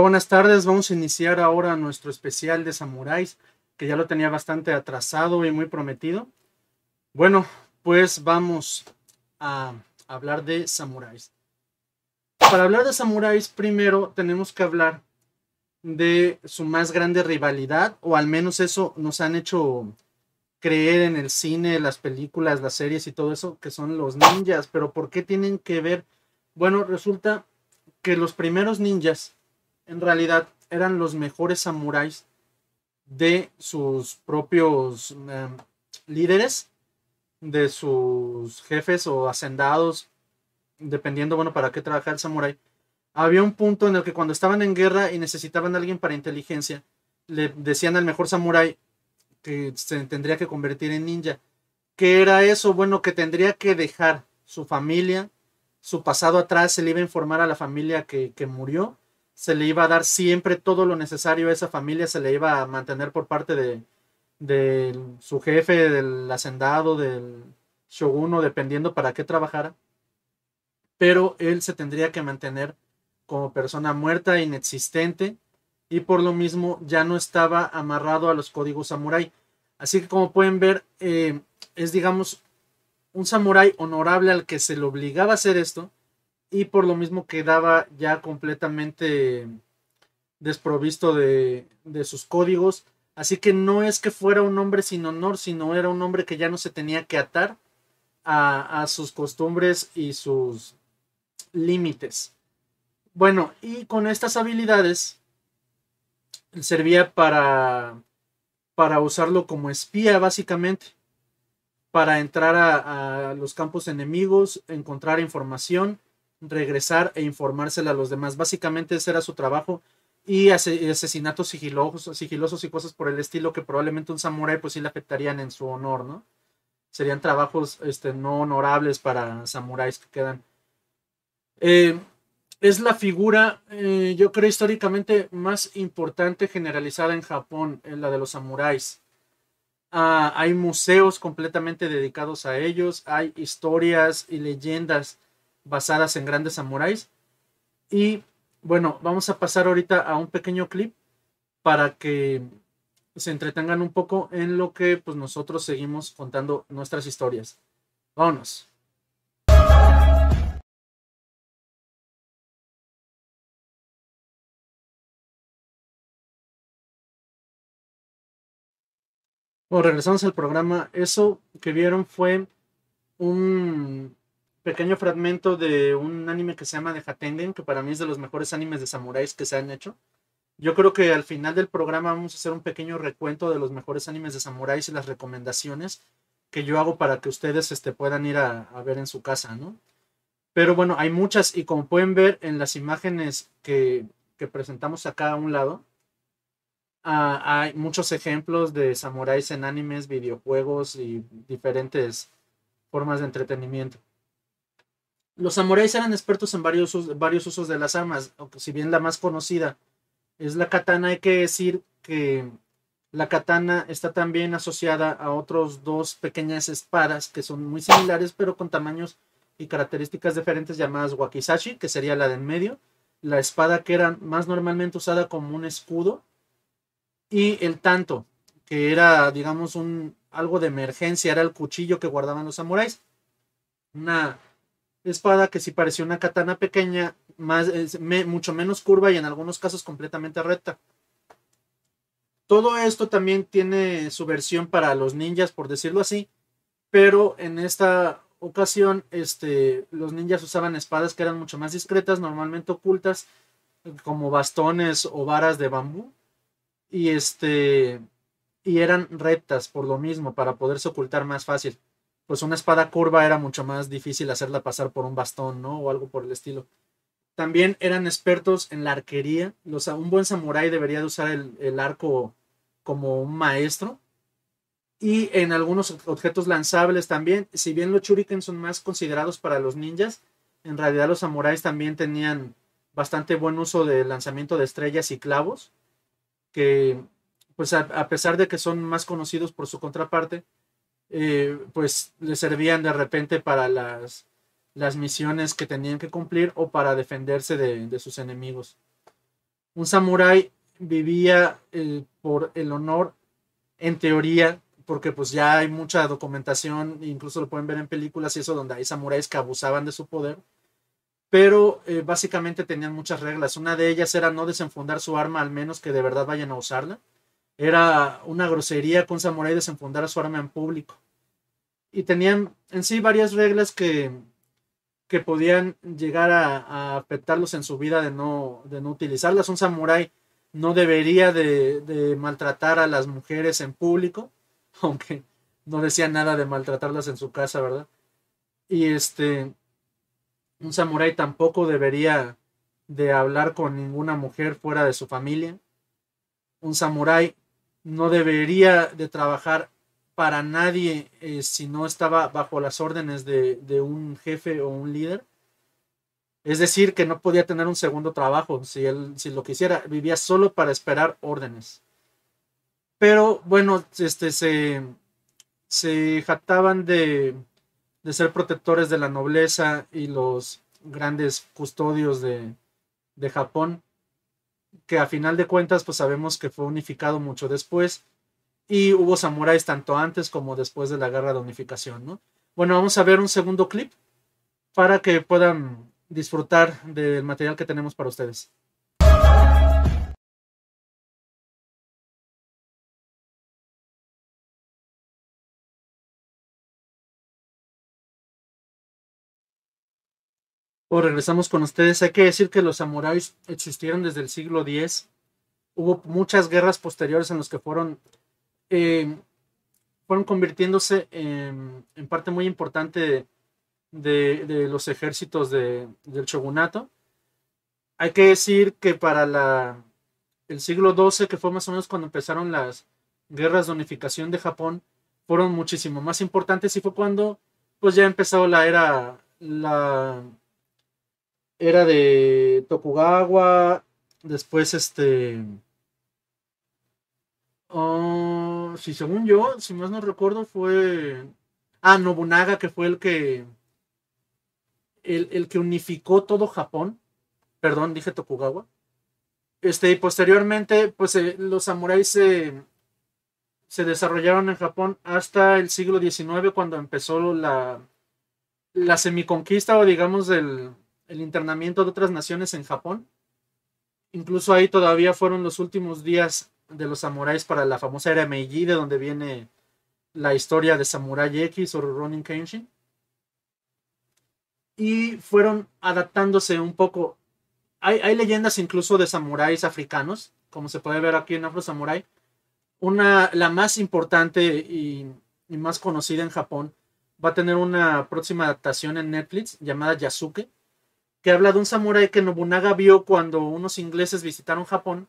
buenas tardes. Vamos a iniciar ahora nuestro especial de samuráis, que ya lo tenía bastante atrasado y muy prometido. Bueno, pues vamos a hablar de samuráis. Para hablar de samuráis, primero tenemos que hablar de su más grande rivalidad, o al menos eso nos han hecho creer en el cine, las películas, las series y todo eso, que son los ninjas. Pero ¿por qué tienen que ver? Bueno, resulta que los primeros ninjas en realidad eran los mejores samuráis de sus propios em, líderes, de sus jefes o hacendados, dependiendo, bueno, para qué trabajar el samurái. Había un punto en el que cuando estaban en guerra y necesitaban a alguien para inteligencia, le decían al mejor samurái que se tendría que convertir en ninja. ¿Qué era eso? Bueno, que tendría que dejar su familia, su pasado atrás, se le iba a informar a la familia que murió se le iba a dar siempre todo lo necesario a esa familia, se le iba a mantener por parte de, su jefe, del hacendado, del shogun o dependiendo para qué trabajara. Pero él se tendría que mantener como persona muerta, inexistente, y por lo mismo ya no estaba amarrado a los códigos samurái. Así que como pueden ver, eh, es digamos un samurái honorable al que se le obligaba a hacer esto, y por lo mismo quedaba ya completamente desprovisto de, sus códigos. Así que no es que fuera un hombre sin honor, sino era un hombre que ya no se tenía que atar a, sus costumbres y sus límites. Bueno, y con estas habilidades servía para, para usarlo como espía, básicamente, para entrar a, a los campos enemigos, encontrar información regresar e informársela a los demás. Básicamente ese era su trabajo y asesinatos sigilosos, y cosas por el estilo que probablemente un samurái pues sí le afectarían en su honor, ¿no? Serían trabajos este, no honorables para samuráis que quedan. Eh, es la figura, eh, yo creo, históricamente más importante generalizada en Japón, la de los samuráis. Ah, hay museos completamente dedicados a ellos, hay historias y leyendas basadas en grandes samuráis. Y bueno, vamos a pasar ahorita a un pequeño clip para que se entretengan un poco en lo que pues nosotros seguimos contando nuestras historias. Vámonos. Bueno, regresamos al programa. Eso que vieron fue un pequeño fragmento de un anime que se llama The Hatengen, que para mí es de los mejores animes de samuráis que se han hecho. Yo creo que al final del programa vamos a hacer un pequeño recuento de los mejores animes de samuráis y las recomendaciones que yo hago para que ustedes este, puedan ir a, ver en su casa, ¿no? Pero bueno, hay muchas y como pueden ver en las imágenes que, presentamos acá a un lado, ah, hay muchos ejemplos de samuráis en animes, videojuegos y diferentes formas de entretenimiento. Los samuráis eran expertos en varios, usos de las armas, aunque si bien la más conocida es la katana, hay que decir que la katana está también asociada a otros dos pequeñas espadas que son muy similares pero con tamaños y características diferentes llamadas wakizashi, que sería la de en medio, la espada que era más normalmente usada como un escudo y el tanto, que era digamos un algo de emergencia, era el cuchillo que guardaban los samuráis. Una espada que sí parecía una katana pequeña, más, mucho menos curva y en algunos casos completamente recta. Todo esto también tiene su versión para los ninjas, por decirlo así, pero en esta ocasión este, los ninjas usaban espadas que eran mucho más discretas, normalmente ocultas, como bastones o varas de bambú, y, este, y eran rectas por lo mismo, para poderse ocultar más fácil pues una espada curva era mucho más difícil hacerla pasar por un bastón, ¿no? O algo por el estilo. También eran expertos en la arquería. un buen samurái debería de usar el, arco como un maestro. Y en algunos objetos lanzables también, si bien los shuriken son más considerados para los ninjas, en realidad los samuráis también tenían bastante buen uso de lanzamiento de estrellas y clavos, que pues a pesar de que son más conocidos por su contraparte, eh, pues le servían de repente para las, las misiones que tenían que cumplir o para defenderse de, sus enemigos. Un samurái vivía eh, por el honor, en teoría, porque pues ya hay mucha documentación, incluso lo pueden ver en películas y eso, donde hay samuráis que abusaban de su poder, pero eh, básicamente tenían muchas reglas. Una de ellas era no desenfundar su arma al menos que de verdad vayan a usarla. Era una grosería que un samurái desenfundara su arma en público. Y tenían en sí varias reglas que, que podían llegar a, afectarlos en su vida de no, de no utilizarlas. Un samurái no debería de, de, maltratar a las mujeres en público, aunque no decía nada de maltratarlas en su casa, ¿verdad? Y este, un samurái tampoco debería de hablar con ninguna mujer fuera de su familia. Un samurái no debería de trabajar para nadie eh, si no estaba bajo las órdenes de, un jefe o un líder. Es decir, que no podía tener un segundo trabajo si, él, si lo quisiera. Vivía solo para esperar órdenes. Pero bueno, este, se, se jactaban de, de ser protectores de la nobleza y los grandes custodios de, de Japón que a final de cuentas pues sabemos que fue unificado mucho después y hubo samuráis tanto antes como después de la guerra de unificación, Bueno, vamos a ver un segundo clip para que puedan disfrutar del material que tenemos para ustedes. regresamos con ustedes. Hay que decir que los samuráis existieron desde el siglo X. Hubo muchas guerras posteriores en las que fueron, eh, fueron convirtiéndose en, parte muy importante de, los ejércitos del shogunato. Hay que decir que para la, el siglo XII, que fue más o menos cuando empezaron las guerras de unificación de Japón, fueron muchísimo más importantes y fue cuando pues ya empezó la era, la era de Tokugawa, después este... Ah, si según yo, si más no recuerdo, fue... Ah, Nobunaga, que fue el que... El, que unificó todo Japón. Perdón, dije Tokugawa. Este, y posteriormente, pues eh, los samuráis se, se desarrollaron en Japón hasta el siglo XIX, cuando empezó la, la semiconquista o digamos del el internamiento de otras naciones en Japón. Incluso ahí todavía fueron los últimos días de los samuráis para la famosa era Meiji, de donde viene la historia de Samurai X o Ronin Kenshin. Y fueron adaptándose un poco. Hay, leyendas incluso de samuráis africanos, como se puede ver aquí en Afro Samurai. Una, la más importante y más conocida en Japón va a tener una próxima adaptación en Netflix llamada Yasuke que habla de un samurái que Nobunaga vio cuando unos ingleses visitaron Japón.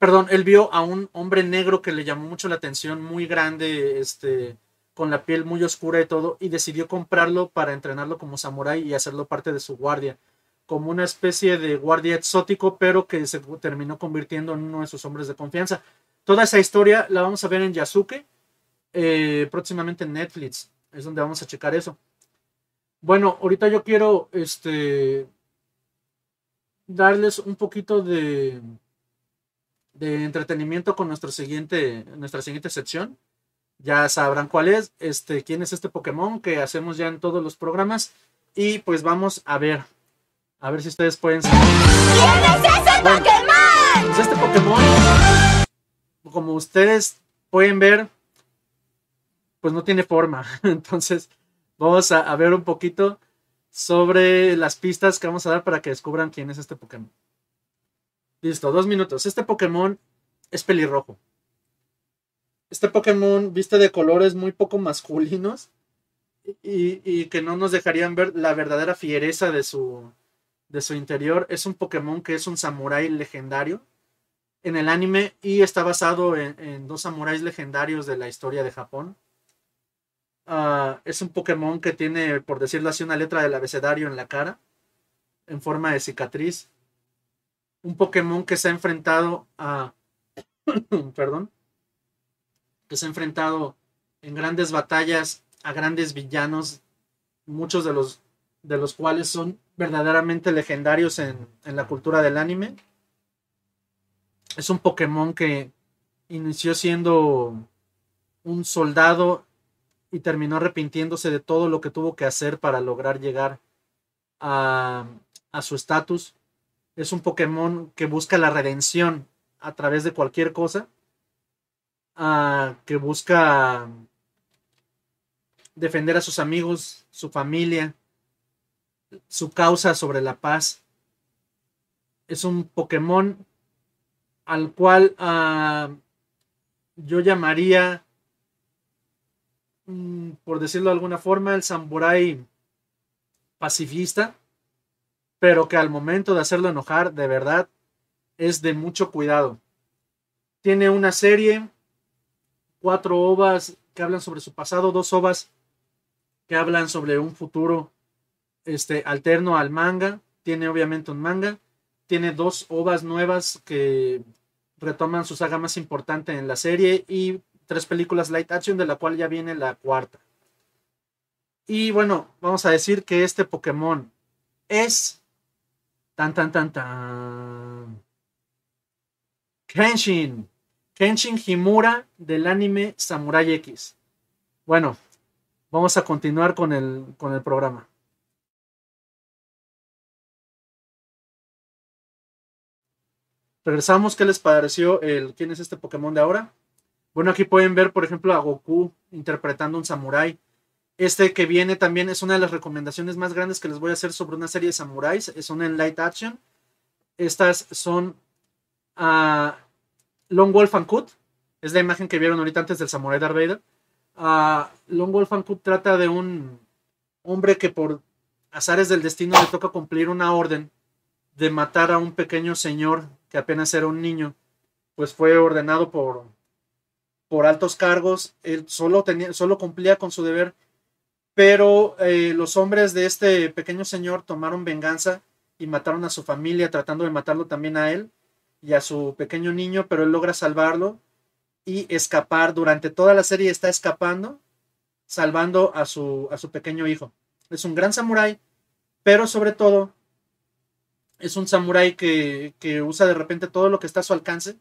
Perdón, él vio a un hombre negro que le llamó mucho la atención, muy grande, este, con la piel muy oscura y todo, y decidió comprarlo para entrenarlo como samurái y hacerlo parte de su guardia, como una especie de guardia exótico, pero que se terminó convirtiendo en uno de sus hombres de confianza. Toda esa historia la vamos a ver en Yasuke, eh, próximamente en Netflix, es donde vamos a checar eso. Bueno, ahorita yo quiero este darles un poquito de, de entretenimiento con nuestro siguiente, nuestra siguiente sección. Ya sabrán cuál es, este, quién es este Pokémon que hacemos ya en todos los programas. Y pues vamos a ver. A ver si ustedes pueden ¿Quién es ese Pokémon? Pues este Pokémon, como ustedes pueden ver, pues no tiene forma. Entonces, vamos a, ver un poquito sobre las pistas que vamos a dar para que descubran quién es este Pokémon. Listo, dos minutos. Este Pokémon es pelirrojo. Este Pokémon viste de colores muy poco masculinos y, que no nos dejarían ver la verdadera fiereza de su, de su interior. Es un Pokémon que es un samurái legendario en el anime y está basado en dos samuráis legendarios de la historia de Japón Ah, es un Pokémon que tiene, por decirlo así, una letra del abecedario en la cara, en forma de cicatriz. Un Pokémon que se ha enfrentado a... perdón. Que se ha enfrentado en grandes batallas a grandes villanos, muchos de los, de los cuales son verdaderamente legendarios en, en la cultura del anime. Es un Pokémon que inició siendo un soldado y terminó arrepintiéndose de todo lo que tuvo que hacer para lograr llegar a, su estatus. Es un Pokémon que busca la redención a través de cualquier cosa, ah, que busca defender a sus amigos, su familia, su causa sobre la paz. Es un Pokémon al cual ah, yo llamaría Mm, por decirlo de alguna forma, el samurái pacifista, pero que al momento de hacerlo enojar, de verdad, es de mucho cuidado. Tiene una serie, cuatro ovas que hablan sobre su pasado, dos ovas que hablan sobre un futuro este, alterno al manga. Tiene obviamente un manga. Tiene dos ovas nuevas que retoman su saga más importante en la serie y tres películas light action, de la cual ya viene la cuarta. Y bueno, vamos a decir que este Pokémon es tan tan tan tan Kenshin. Kenshin Himura del anime Samurai X. Bueno, vamos a continuar con el, con el programa. Regresamos, ¿qué les pareció el quién es este Pokémon de ahora? Bueno, aquí pueden ver, por ejemplo, a Goku interpretando un samurái. Este que viene también es una de las recomendaciones más grandes que les voy a hacer sobre una serie de samuráis. Es una en light action. Estas son a ah, Long Wolf and Cut. Es la imagen que vieron ahorita antes del samurái Darth Vader. Ah, Long Wolf and Cut trata de un hombre que por azares del destino le toca cumplir una orden de matar a un pequeño señor que apenas era un niño. Pues fue ordenado por por altos cargos, él solo, tenía, solo cumplía con su deber, pero eh, los hombres de este pequeño señor tomaron venganza y mataron a su familia tratando de matarlo también a él y a su pequeño niño, pero él logra salvarlo y escapar durante toda la serie está escapando, salvando a su, a su pequeño hijo. Es un gran samurái, pero sobre todo es un samurái que usa de repente todo lo que está a su alcance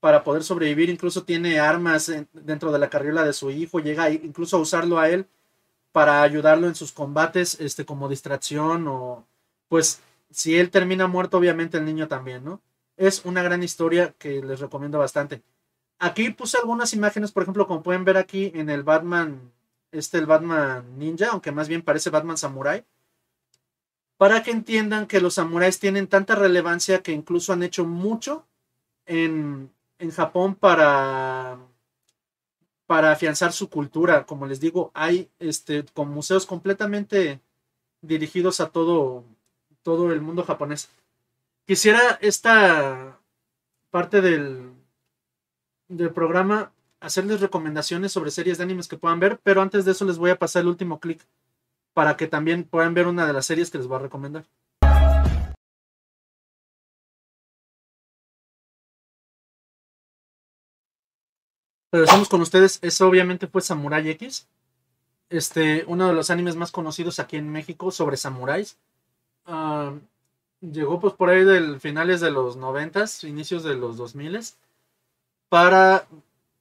para poder sobrevivir, incluso tiene armas dentro de la carriola de su hijo, llega incluso a usarlo a él para ayudarlo en sus combates este, como distracción o pues si él termina muerto, obviamente el niño también, ¿no? Es una gran historia que les recomiendo bastante. Aquí puse algunas imágenes, por ejemplo, como pueden ver aquí en el Batman, este el Batman Ninja, aunque más bien parece Batman Samurai, para que entiendan que los samuráis tienen tanta relevancia que incluso han hecho mucho en, en Japón para, para afianzar su cultura. Como les digo, hay este, con museos completamente dirigidos a todo, todo el mundo japonés. Quisiera esta parte del, del programa hacerles recomendaciones sobre series de animes que puedan ver, pero antes de eso les voy a pasar el último clic para que también puedan ver una de las series que les voy a recomendar. estamos con ustedes. es obviamente pues Samurai X. Este, uno de los animes más conocidos aquí en México sobre samuráis. Ah, llegó pues por ahí del finales de los noventas, inicios de los dos 2000 para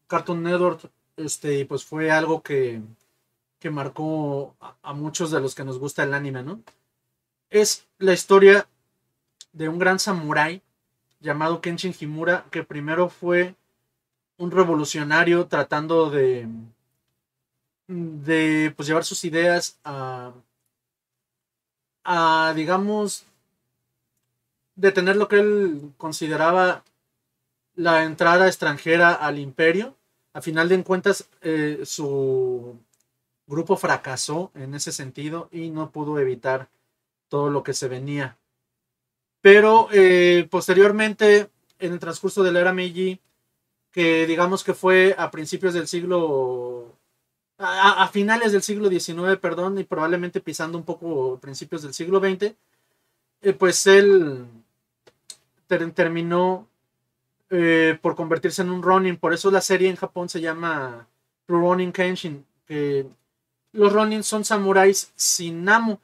Cartoon Network. Este, pues fue algo que, que marcó a, a muchos de los que nos gusta el anime, ¿no? Es la historia de un gran samurái llamado Kenshin Himura, que primero fue un revolucionario tratando de, de pues, llevar sus ideas a, a, digamos, detener lo que él consideraba la entrada extranjera al imperio. A final de cuentas, eh, su grupo fracasó en ese sentido y no pudo evitar todo lo que se venía. Pero eh, posteriormente, en el transcurso de la era Meiji, que digamos que fue a principios del siglo, a, finales del siglo XIX, perdón, y probablemente pisando un poco principios del siglo XX, eh, pues él terminó eh, por convertirse en un Ronin, por eso la serie en Japón se llama Ronin Kenshin, que los Ronin son samuráis sin amo.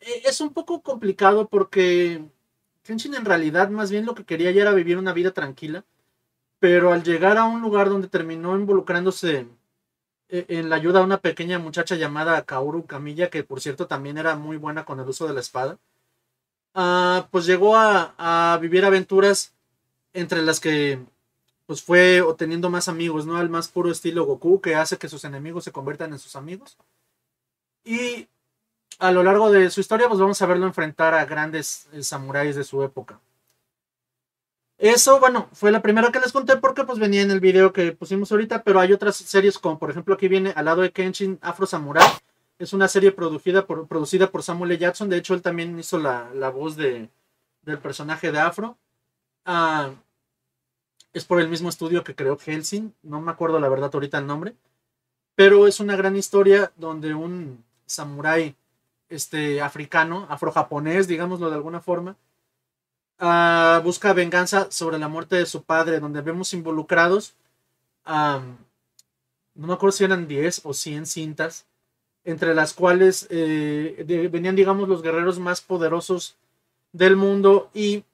Eh, es un poco complicado porque Kenshin en realidad más bien lo que quería ya era vivir una vida tranquila pero al llegar a un lugar donde terminó involucrándose en e, la ayuda a una pequeña muchacha llamada Kaoru Camilla, que por cierto también era muy buena con el uso de la espada, ah, pues llegó a, vivir aventuras entre las que pues fue obteniendo más amigos, ¿no? Al más puro estilo Goku, que hace que sus enemigos se conviertan en sus amigos. Y a lo largo de su historia, pues vamos a verlo enfrentar a grandes eh, samuráis de su época. Eso, bueno, fue la primera que les conté porque pues venía en el video que pusimos ahorita, pero hay otras series como por ejemplo aquí viene al lado de Kenshin Afro Samurai. Es una serie producida por, producida por Samuel L. Jackson. De hecho, él también hizo la, voz de, del personaje de Afro. Ah, es por el mismo estudio que creó Helsing. No me acuerdo la verdad ahorita el nombre. Pero es una gran historia donde un samurái este, africano, japonés, digámoslo de alguna forma, Ah, busca venganza sobre la muerte de su padre, donde vemos involucrados, no me acuerdo si eran 10 o 100 cintas, entre las cuales eh, venían, digamos, los guerreros más poderosos del mundo y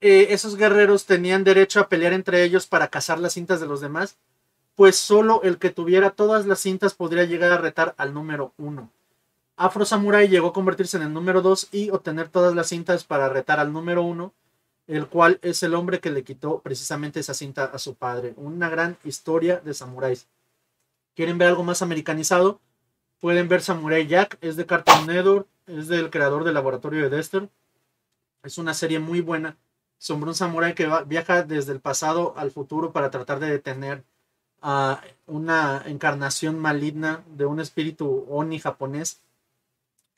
eh, esos guerreros tenían derecho a pelear entre ellos para cazar las cintas de los demás, pues solo el que tuviera todas las cintas podría llegar a retar al número uno. Afro Samurai llegó a convertirse en el número 2 y obtener todas las cintas para retar al número 1, el cual es el hombre que le quitó precisamente esa cinta a su padre. Una gran historia de samuráis. ¿Quieren ver algo más americanizado? Pueden ver Samurai Jack, es de Cartoon Network, es del creador del laboratorio de Dexter. Es una serie muy buena Sombrón un que viaja desde el pasado al futuro para tratar de detener a una encarnación maligna de un espíritu oni japonés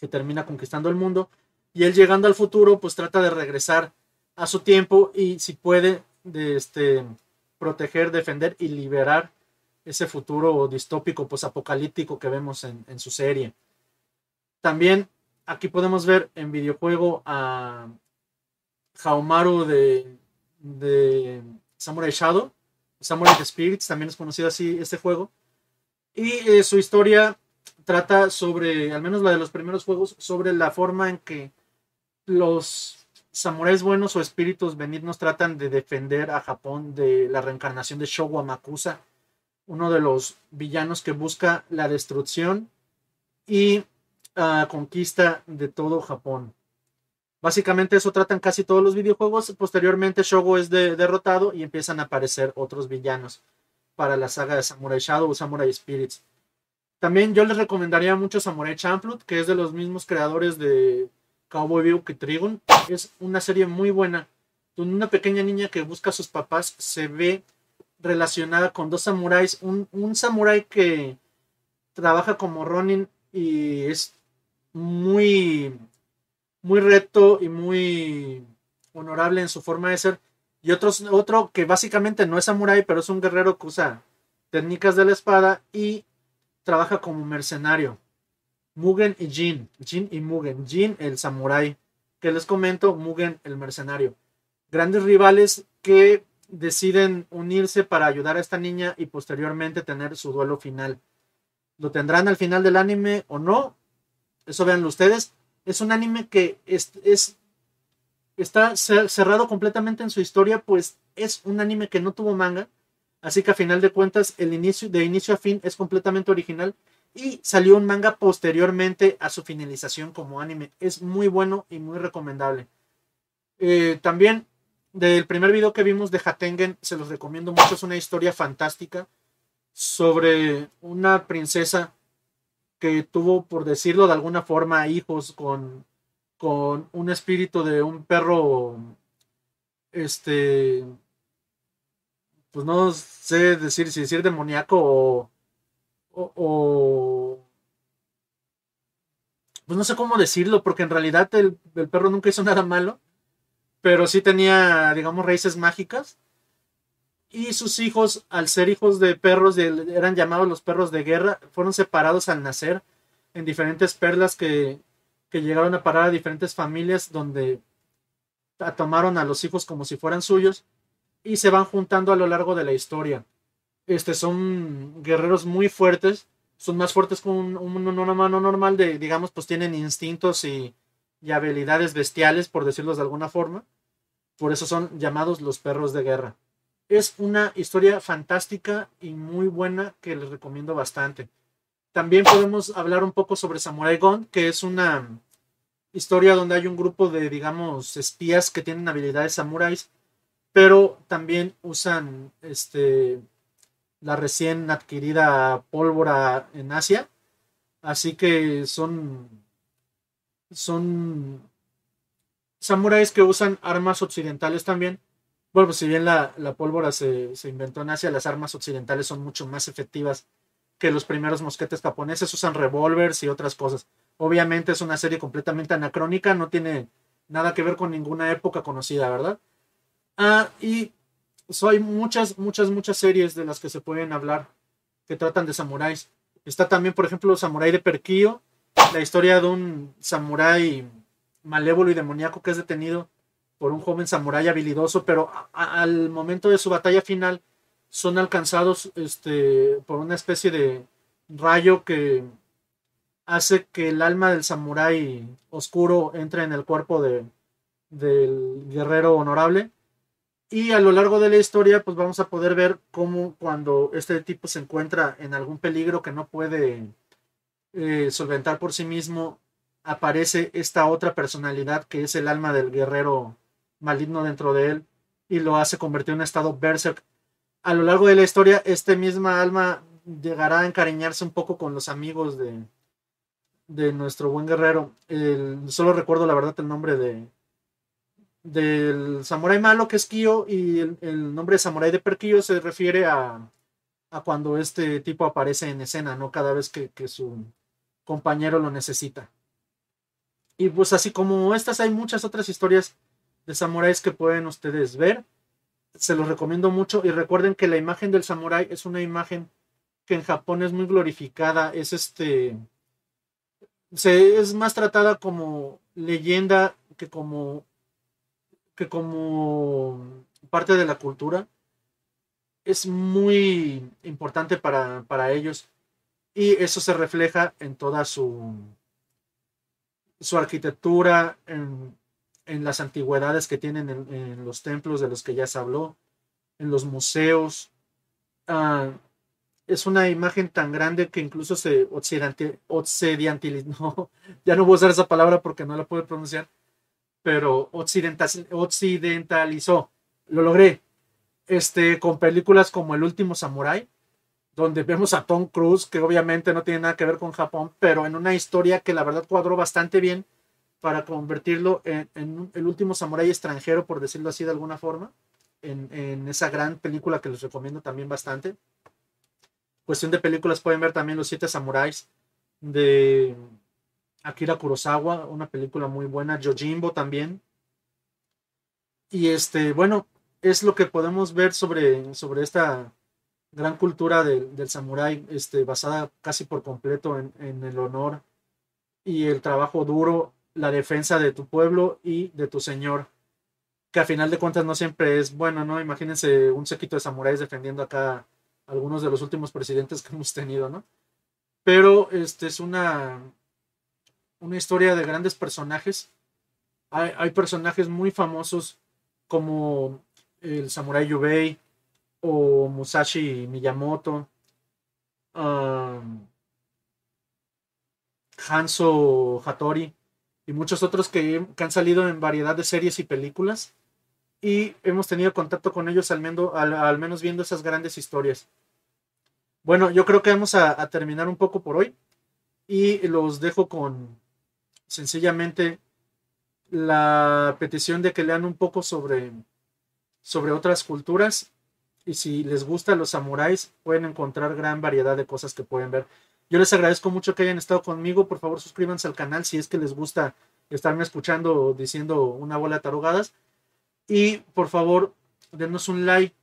termina conquistando el mundo. Y él llegando al futuro, pues trata de regresar a su tiempo y si puede, de este, proteger, defender y liberar ese futuro distópico, pues apocalíptico que vemos en, su serie. También aquí podemos ver en videojuego a Haomaru de, de Samurai Shadow, Samurai Spirits, también es conocido así este juego. Y eh, su historia trata sobre, al menos la de los primeros juegos, sobre la forma en que los samuráis buenos o espíritus benignos tratan de defender a Japón de la reencarnación de Shogun Makusa, uno de los villanos que busca la destrucción y ah, conquista de todo Japón. Básicamente eso tratan casi todos los videojuegos. Posteriormente Shogo es derrotado y empiezan a aparecer otros villanos para la saga de Samurai Shadow o Samurai Spirits. También yo les recomendaría mucho Samurai Champloo, que es de los mismos creadores de Cowboy View que Trigun. Es una serie muy buena, donde una pequeña niña que busca a sus papás se ve relacionada con dos samuráis. Un, samurai samurái que trabaja como Ronin y es muy, muy recto y muy honorable en su forma de ser. Y otro, otro que básicamente no es samurái, pero es un guerrero que usa técnicas de la espada y trabaja como mercenario. Mugen y Jin. Jin y Mugen. Jin, el samurái. Que les comento, Mugen, el mercenario. Grandes rivales que deciden unirse para ayudar a esta niña y posteriormente tener su duelo final. ¿Lo tendrán al final del anime o no? Eso véanlo ustedes. Es un anime que es, está cerrado completamente en su historia, pues es un anime que no tuvo manga. Así que a final de cuentas, el inicio, de inicio a fin es completamente original y salió un manga posteriormente a su finalización como anime. Es muy bueno y muy recomendable. Eh, también del primer video que vimos de Hatengen, se los recomiendo mucho, es una historia fantástica sobre una princesa que tuvo, por decirlo de alguna forma, hijos con, con un espíritu de un perro, este, pues no sé decir si decir demoníaco o, o, pues no sé cómo decirlo, porque en realidad el, perro nunca hizo nada malo, pero sí tenía, digamos, raíces mágicas. Y sus hijos, al ser hijos de perros, eran llamados los perros de guerra, fueron separados al nacer en diferentes perlas que, que llegaron a parar a diferentes familias donde tomaron a los hijos como si fueran suyos y se van juntando a lo largo de la historia. Este, son guerreros muy fuertes, son más fuertes que un, mano normal, de, digamos, pues tienen instintos y, habilidades bestiales, por decirlos de alguna forma. Por eso son llamados los perros de guerra. Es una historia fantástica y muy buena que les recomiendo bastante. También podemos hablar un poco sobre Samurai Gon, que es una historia donde hay un grupo de, digamos, espías que tienen habilidades samuráis pero también usan este, la recién adquirida pólvora en Asia. Así que son, son samuráis que usan armas occidentales también. Bueno, pues si bien la, pólvora se, se, inventó en Asia, las armas occidentales son mucho más efectivas que los primeros mosquetes japoneses. Usan revólveres y otras cosas. Obviamente es una serie completamente anacrónica, no tiene nada que ver con ninguna época conocida, ¿verdad? Ah, y hay muchas, muchas, muchas series de las que se pueden hablar que tratan de samuráis. Está también, por ejemplo, Samurái de Perquío, la historia de un samurái malévolo y demoníaco que es detenido por un joven samurái habilidoso, pero al momento de su batalla final son alcanzados este, por una especie de rayo que hace que el alma del samurái oscuro entre en el cuerpo del guerrero honorable y a lo largo de la historia, pues vamos a poder ver cómo cuando este tipo se encuentra en algún peligro que no puede eh, solventar por sí mismo, aparece esta otra personalidad que es el alma del guerrero maligno dentro de él y lo hace convertir en estado berserk. A lo largo de la historia, este misma alma llegará a encariñarse un poco con los amigos de, de nuestro buen guerrero. solo recuerdo la verdad el nombre de, del samurai malo que es Kyo y el, nombre de de Perquillo se refiere a, cuando este tipo aparece en escena, ¿no? Cada vez que, su compañero lo necesita. Y pues así como estas hay muchas otras historias de samuráis que pueden ustedes ver. Se los recomiendo mucho y recuerden que la imagen del samurai es una imagen que en Japón es muy glorificada, es este es más tratada como leyenda que como que como parte de la cultura es muy importante para, ellos y eso se refleja en toda su, su arquitectura, en, las antigüedades que tienen en, los templos de los que ya se habló, en los museos. Ah, es una imagen tan grande que incluso se occidentil, no, ya no voy a usar esa palabra porque no la puedo pronunciar, pero occidentalizó. Lo logré. Este, con películas como El último Samurai, donde vemos a Tom Cruise, que obviamente no tiene nada que ver con Japón, pero en una historia que la verdad cuadró bastante bien para convertirlo en, el último Samurai extranjero, por decirlo así de alguna forma, en esa gran película que les recomiendo también bastante. Cuestión de películas, pueden ver también Los Siete Samuráis de Akira Kurosawa, una película muy buena, Yojimbo también. Y este, bueno, es lo que podemos ver sobre, sobre esta gran cultura del samurái, este, basada casi por completo en, el honor y el trabajo duro, la defensa de tu pueblo y de tu señor, que a final de cuentas no siempre es bueno, ¿no? Imagínense un sequito de samuráis defendiendo acá algunos de los últimos presidentes que hemos tenido, ¿no? Pero este es una una historia de grandes personajes. Hay, personajes muy famosos como el Samurai Yubei o Musashi Miyamoto, Hanso um, Hanzo Hattori y muchos otros que, han salido en variedad de series y películas. Y hemos tenido contacto con ellos al, al, menos viendo esas grandes historias. Bueno, yo creo que vamos a terminar un poco por hoy y los dejo con, sencillamente la petición de que lean un poco sobre, sobre otras culturas y si les gustan los samuráis pueden encontrar gran variedad de cosas que pueden ver. Yo les agradezco mucho que hayan estado conmigo, por favor suscríbanse al canal si es que les gusta estarme escuchando o diciendo una bola de tarugadas y por favor denos un like,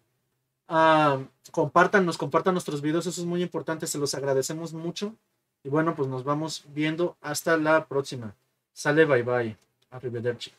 ah, compartan nos compartan nuestros videos, eso es muy importante, se los agradecemos mucho. Y bueno, pues nos vamos viendo hasta la próxima. Sale, bye bye. Arrivederci.